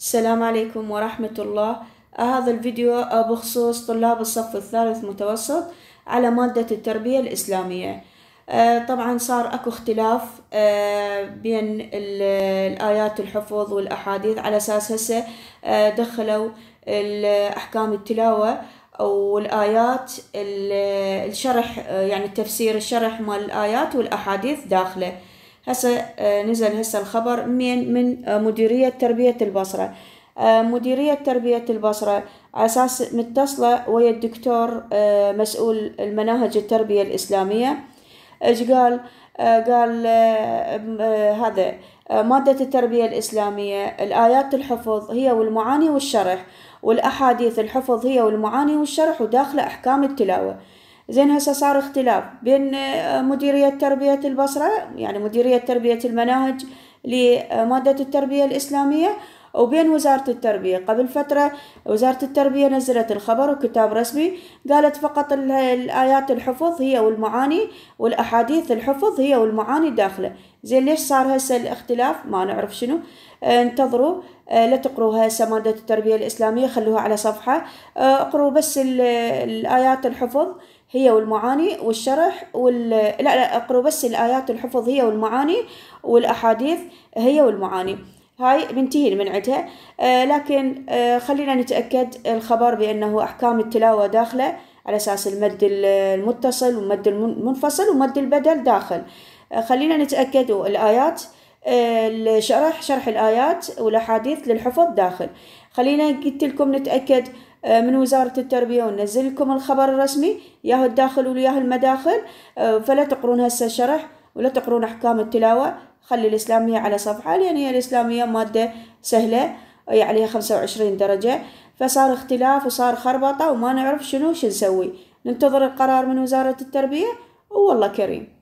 السلام عليكم ورحمة الله هذا الفيديو بخصوص طلاب الصف الثالث متوسط على مادة التربية الإسلامية آه، طبعا صار أكو اختلاف آه، بين الآيات الحفظ والأحاديث على أساس هسه آه، دخلوا الأحكام التلاوة والآيات الشرح يعني التفسير الشرح مال الآيات والأحاديث داخله هسه آه، نزل هسه الخبر من من آه، مديرية تربية البصرة آه، مديرية تربية البصرة أساس متصلة ويا الدكتور مسؤول المناهج التربية الإسلامية ايش قال قال هذا مادة التربية الإسلامية الآيات الحفظ هي والمعاني والشرح والأحاديث الحفظ هي والمعاني والشرح وداخله أحكام التلاوة زين هسه صار اختلاف بين آه، مديرية تربية البصرة يعني مديرية تربية المناهج لمادة التربية الإسلامية وبين وزارة التربية قبل فترة وزارة التربية نزلت الخبر وكتاب رسمي قالت فقط الآيات الحفظ هي والمعاني والأحاديث الحفظ هي والمعاني داخلة زين ليش صار هسه الاختلاف ما نعرف شنو آه، انتظروا آه، لا تقروها هسه مادة التربية الإسلامية خلوها على صفحة آه، اقروا بس الآيات الحفظ هي والمعاني والشرح وال لا لا اقروا بس الآيات الحفظ هي والمعاني والأحاديث هي والمعاني هاي بنتهي منعتها آه لكن آه خلينا نتأكد الخبر بأنه أحكام التلاوة داخلة على أساس المد المتصل والمد المنفصل ومد البدل داخل آه خلينا نتأكد الآيات آه، الشرح شرح الآيات والأحاديث للحفظ داخل خلينا قلت لكم نتأكد آه، من وزارة التربية وننزل لكم الخبر الرسمي ياهو الداخل وياهو المداخل آه، فلا تقرون هسه الشرح ولا تقرون أحكام التلاوة خلي الإسلامية على صفحة لأن هي الإسلامية مادة سهلة يعني عليها خمسة وعشرين درجة فصار اختلاف وصار خربطة وما نعرف شنو شنسوي ننتظر القرار من وزارة التربية والله كريم